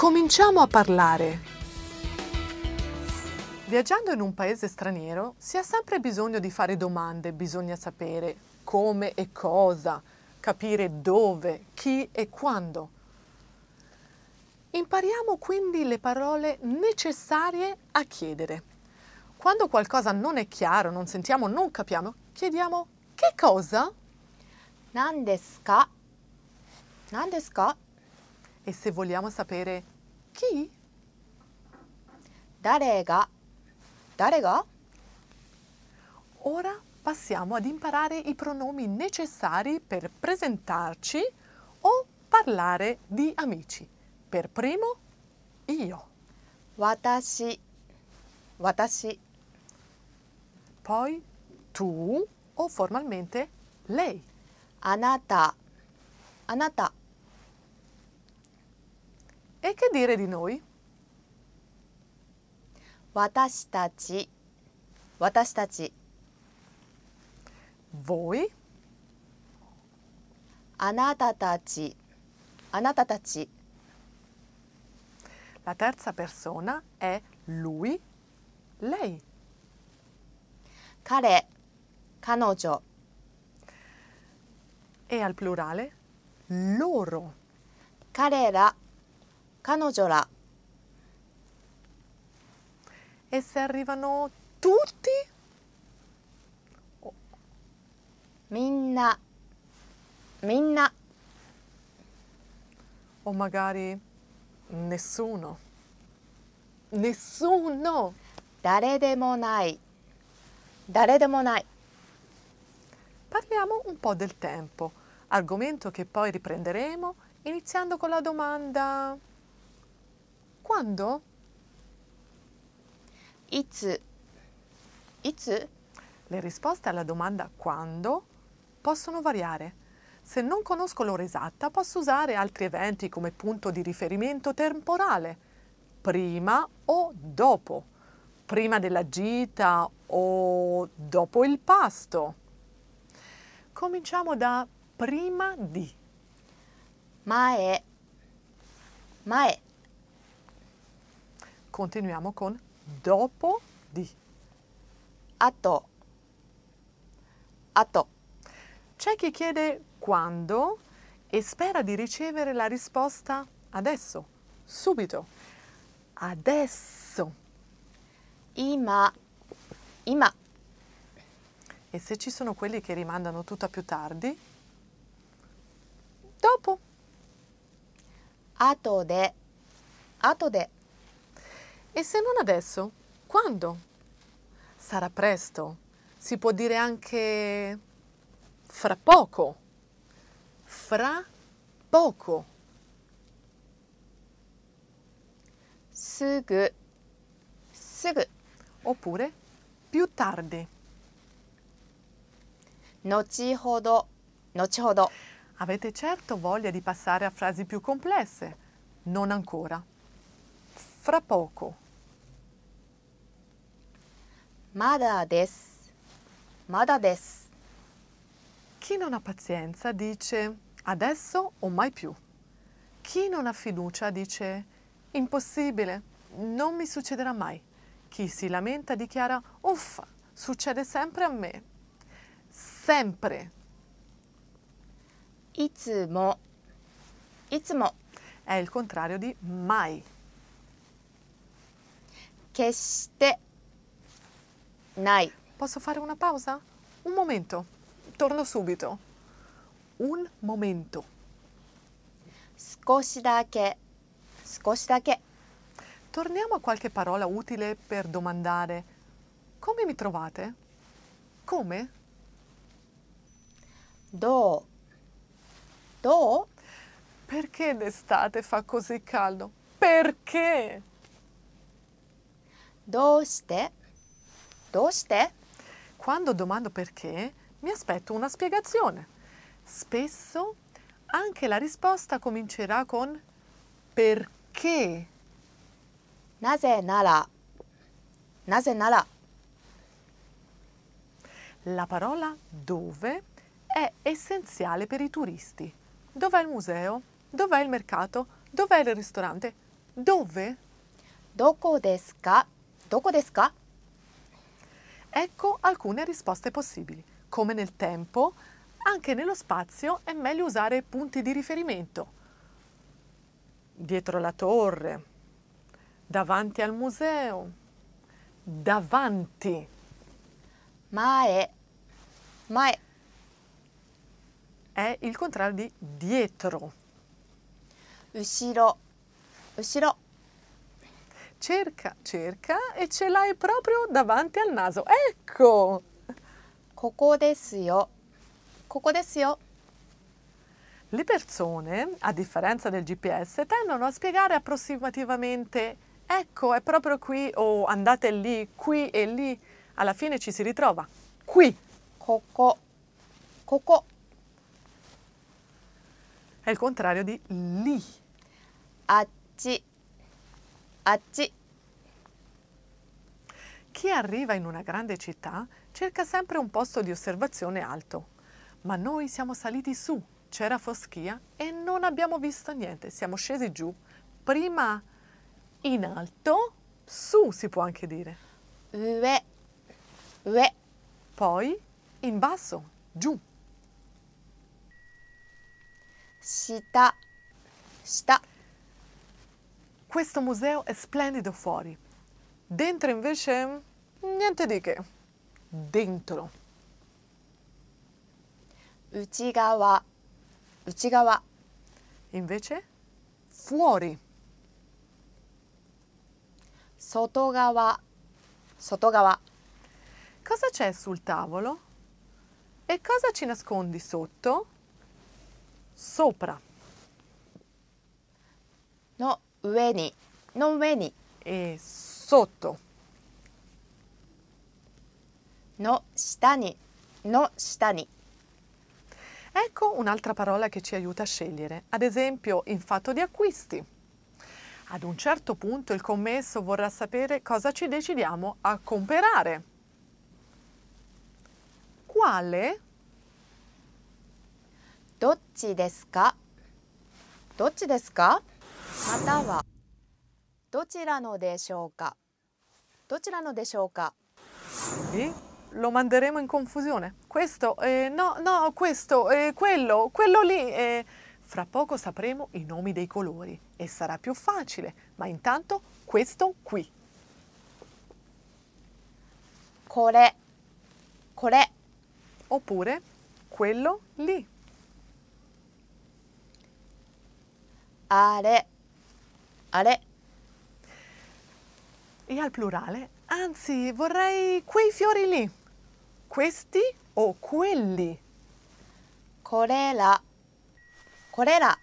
Cominciamo a parlare. Viaggiando in un paese straniero si ha sempre bisogno di fare domande, bisogna sapere come e cosa, capire dove, chi e quando. Impariamo quindi le parole necessarie a chiedere. Quando qualcosa non è chiaro, non sentiamo, non capiamo, chiediamo che cosa? Nandeska. Nandeska. E se vogliamo sapere chi? Darega. Darega? Ora passiamo ad imparare i pronomi necessari per presentarci o parlare di amici. Per primo, io. Watashi. Watashi. Poi tu o formalmente lei. Anata. Anata. E che dire di noi? 私たち私たち Voi? あなたたちあなたたち La terza persona è lui, lei. Kare, 彼彼女 E al plurale loro. 彼ら彼女ら。E se arrivano tutti? Minna. Minna. O magari nessuno. Nessuno. Parliamo un po' del tempo, argomento che poi riprenderemo iniziando con la domanda quando? Itsu. Itsu? Le risposte alla domanda quando possono variare. Se non conosco l'ora esatta, posso usare altri eventi come punto di riferimento temporale, prima o dopo, prima della gita o dopo il pasto. Cominciamo da prima di. Mae. Mae. Continuiamo con dopo di. Ato. Ato. C'è chi chiede quando e spera di ricevere la risposta adesso, subito. Adesso. Ima. Ima. E se ci sono quelli che rimandano tutto a più tardi? Dopo. Ato de. Ato de. E se non adesso, quando? Sarà presto, si può dire anche fra poco, fra poco. Sugu, sugu. Oppure più tardi. Nochihodo, nochihodo. Avete certo voglia di passare a frasi più complesse? Non ancora fra poco. Mada des. Mada des. Chi non ha pazienza dice adesso o mai più. Chi non ha fiducia dice impossibile, non mi succederà mai. Chi si lamenta dichiara uffa, succede sempre a me. Sempre. Itzmo. Itzmo. È il contrario di mai. Posso fare una pausa? Un momento. Torno subito. Un momento. da che. Torniamo a qualche parola utile per domandare come mi trovate? Come? Do? Perché d'estate fa così caldo? Perché? Doste? Doste? Quando domando perché, mi aspetto una spiegazione. Spesso anche la risposta comincerà con perché. Nase nara. Nase nara. La parola dove è essenziale per i turisti. Dov'è il museo? Dov'è il mercato? Dov'è il ristorante? Dove? Doko desu ka? どこですか Ecco alcune risposte possibili. Come nel tempo, anche nello spazio è meglio usare punti di riferimento. Dietro la torre, davanti al museo, davanti. Mae. Mae. È il contrario di dietro. Ushiro. Ushiro cerca, cerca e ce l'hai proprio davanti al naso. Ecco! Koko Koko Le persone, a differenza del GPS, tendono a spiegare approssimativamente ecco, è proprio qui o andate lì, qui e lì. Alla fine ci si ritrova qui. Koko. Koko. È il contrario di lì. Acci. あっち Chi arriva in una grande città cerca sempre un posto di osservazione alto, ma noi siamo saliti su, c'era foschia e non abbiamo visto niente, siamo scesi giù, prima in alto, su si può anche dire. Ue, ue. Poi in basso, giù. Shita, sta. Questo museo è splendido fuori, dentro invece niente di che. Dentro. 内側内側 invece fuori 外側外側 cosa c'è sul tavolo e cosa ci nascondi sotto sopra no 上にの上に、えー、sotto の下にの下に Ecco un'altra parola che ci aiuta a scegliere, ad esempio in fatto di acquisti. Ad un certo punto il commesso vorrà sapere cosa ci decidiamo a comprare. Quale? Docci desca? またはどちらのでしょうかどちらのでしょうか lo manderemo in confusione. Questo, eh, no, no, questo, eh, quello, quello lì. Eh. Fra poco sapremo i nomi dei colori e sarà più facile, ma intanto questo qui. Core, core. Oppure quello lì. Are. Ale. E al plurale, anzi vorrei quei fiori lì, questi o quelli. Corela. Corela.